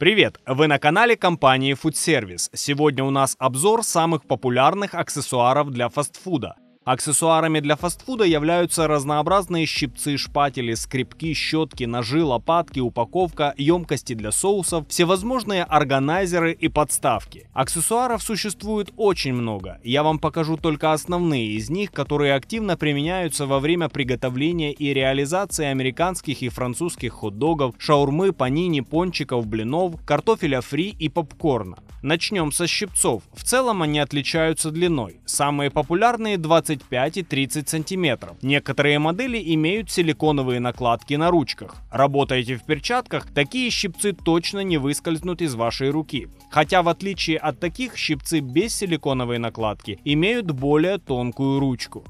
Привет! Вы на канале компании Food Service. Сегодня у нас обзор самых популярных аксессуаров для фастфуда. Аксессуарами для фастфуда являются разнообразные щипцы, шпатели, скребки, щетки, ножи, лопатки, упаковка, емкости для соусов, всевозможные органайзеры и подставки. Аксессуаров существует очень много. Я вам покажу только основные из них, которые активно применяются во время приготовления и реализации американских и французских хот-догов, шаурмы, панини, пончиков, блинов, картофеля фри и попкорна. Начнем со щипцов. В целом они отличаются длиной. Самые популярные 20 25 и 30 сантиметров. Некоторые модели имеют силиконовые накладки на ручках. Работаете в перчатках, такие щипцы точно не выскользнут из вашей руки. Хотя в отличие от таких, щипцы без силиконовой накладки имеют более тонкую ручку.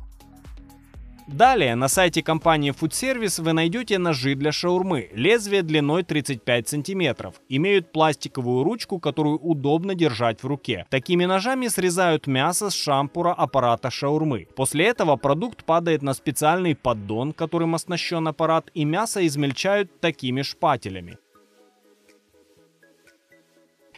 Далее на сайте компании Food Service вы найдете ножи для шаурмы. Лезвие длиной 35 сантиметров. Имеют пластиковую ручку, которую удобно держать в руке. Такими ножами срезают мясо с шампура аппарата шаурмы. После этого продукт падает на специальный поддон, которым оснащен аппарат, и мясо измельчают такими шпателями.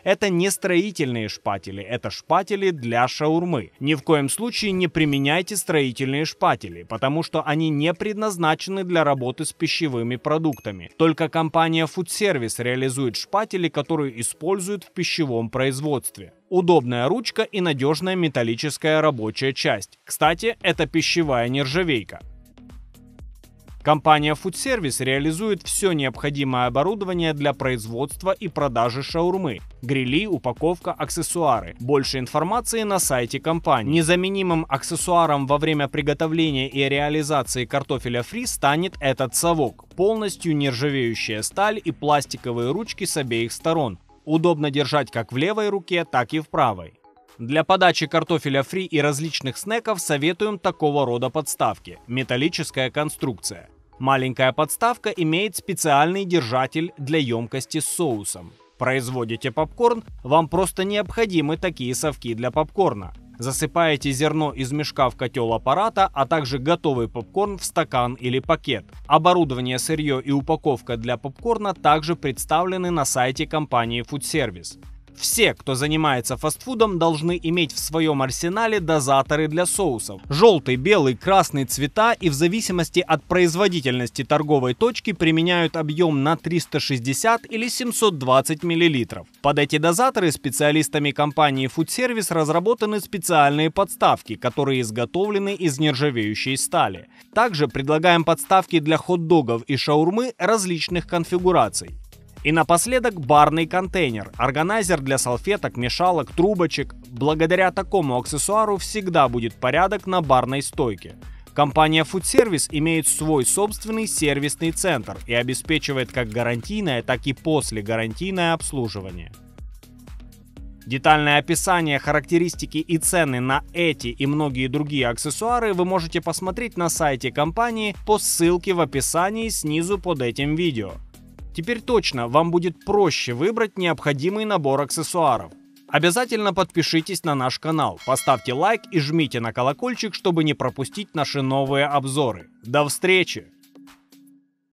Это не строительные шпатели, это шпатели для шаурмы. Ни в коем случае не применяйте строительные шпатели, потому что они не предназначены для работы с пищевыми продуктами. Только компания Food Service реализует шпатели, которые используют в пищевом производстве удобная ручка и надежная металлическая рабочая часть. Кстати, это пищевая нержавейка. Компания Food Service реализует все необходимое оборудование для производства и продажи шаурмы. Грили, упаковка, аксессуары. Больше информации на сайте компании. Незаменимым аксессуаром во время приготовления и реализации картофеля фри станет этот совок. Полностью нержавеющая сталь и пластиковые ручки с обеих сторон. Удобно держать как в левой руке, так и в правой. Для подачи картофеля фри и различных снеков советуем такого рода подставки – металлическая конструкция. Маленькая подставка имеет специальный держатель для емкости с соусом. Производите попкорн, вам просто необходимы такие совки для попкорна. Засыпаете зерно из мешка в котел аппарата, а также готовый попкорн в стакан или пакет. Оборудование, сырье и упаковка для попкорна также представлены на сайте компании Food Service. Все, кто занимается фастфудом, должны иметь в своем арсенале дозаторы для соусов. Желтый, белый, красный цвета и в зависимости от производительности торговой точки применяют объем на 360 или 720 мл. Под эти дозаторы специалистами компании Food Service разработаны специальные подставки, которые изготовлены из нержавеющей стали. Также предлагаем подставки для хот-догов и шаурмы различных конфигураций. И напоследок барный контейнер, органайзер для салфеток, мешалок, трубочек. Благодаря такому аксессуару всегда будет порядок на барной стойке. Компания Food Service имеет свой собственный сервисный центр и обеспечивает как гарантийное, так и послегарантийное обслуживание. Детальное описание, характеристики и цены на эти и многие другие аксессуары вы можете посмотреть на сайте компании по ссылке в описании снизу под этим видео. Теперь точно вам будет проще выбрать необходимый набор аксессуаров. Обязательно подпишитесь на наш канал, поставьте лайк и жмите на колокольчик, чтобы не пропустить наши новые обзоры. До встречи!